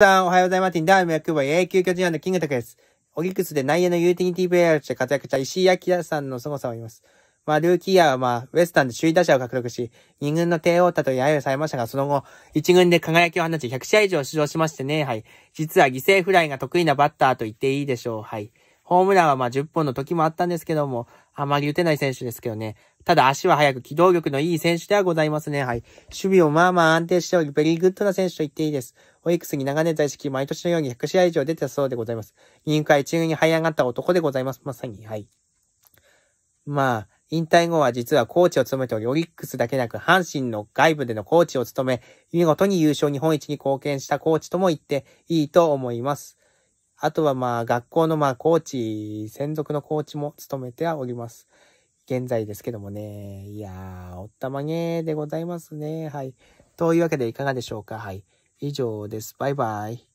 さん、おはようございます。ダーム役場 A 級巨人ンドキングタクです。オリックスで内野のユーティリティプレイヤーとして活躍した石井明さんの凄さを言います。まあ、ルーキーヤーはまあ、ウエスタンで首位打者を獲得し、2軍の帝王太と揶揄されましたが、その後、1軍で輝きを放ち、100試合以上出場しましてね、はい。実は犠牲フライが得意なバッターと言っていいでしょう、はい。ホームランはまあ10本の時もあったんですけども、あまり打てない選手ですけどね。ただ足は速く、機動力のいい選手ではございますね。はい。守備をまあまあ安定しており、ベリーグッドな選手と言っていいです。オリックスに長年在籍、毎年のように100試合以上出てたそうでございます。委員会中に這い上がった男でございます。まさに、はい。まあ、引退後は実はコーチを務めており、オリックスだけなく阪神の外部でのコーチを務め、見事に優勝日本一に貢献したコーチとも言っていいと思います。あとはまあ学校のまあコーチ、専属のコーチも務めてはおります。現在ですけどもね。いやー、おったまげーでございますね。はい。というわけでいかがでしょうか。はい。以上です。バイバイ。